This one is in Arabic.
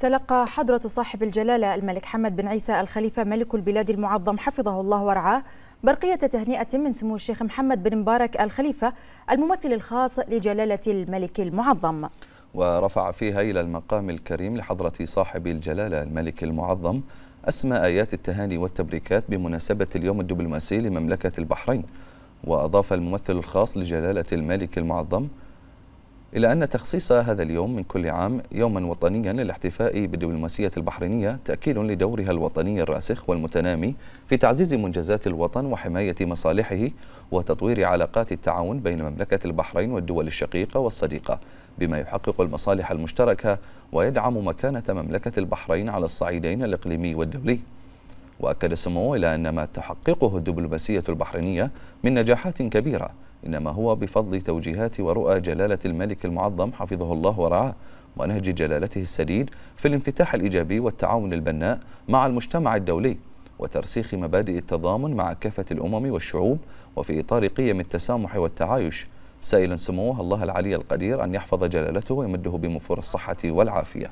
تلقى حضرة صاحب الجلالة الملك حمد بن عيسى الخليفة ملك البلاد المعظم حفظه الله ورعاه برقية تهنئة من سمو الشيخ محمد بن مبارك الخليفة الممثل الخاص لجلالة الملك المعظم ورفع فيها إلى المقام الكريم لحضرة صاحب الجلالة الملك المعظم أسمى آيات التهاني والتبريكات بمناسبة اليوم الدبلوماسي لمملكة البحرين وأضاف الممثل الخاص لجلالة الملك المعظم إلا أن تخصيص هذا اليوم من كل عام يوما وطنيا للاحتفاء بالدبلوماسية البحرينية تأكيد لدورها الوطني الراسخ والمتنامي في تعزيز منجزات الوطن وحماية مصالحه وتطوير علاقات التعاون بين مملكة البحرين والدول الشقيقة والصديقة بما يحقق المصالح المشتركة ويدعم مكانة مملكة البحرين على الصعيدين الإقليمي والدولي وأكد سموه إلى أن ما تحققه الدبلوماسية البحرينية من نجاحات كبيرة إنما هو بفضل توجيهات ورؤى جلالة الملك المعظم حفظه الله ورعاه ونهج جلالته السديد في الانفتاح الإيجابي والتعاون البناء مع المجتمع الدولي وترسيخ مبادئ التضامن مع كافة الأمم والشعوب وفي إطار قيم التسامح والتعايش سائلا سموه الله العلي القدير أن يحفظ جلالته ويمده بمفور الصحة والعافية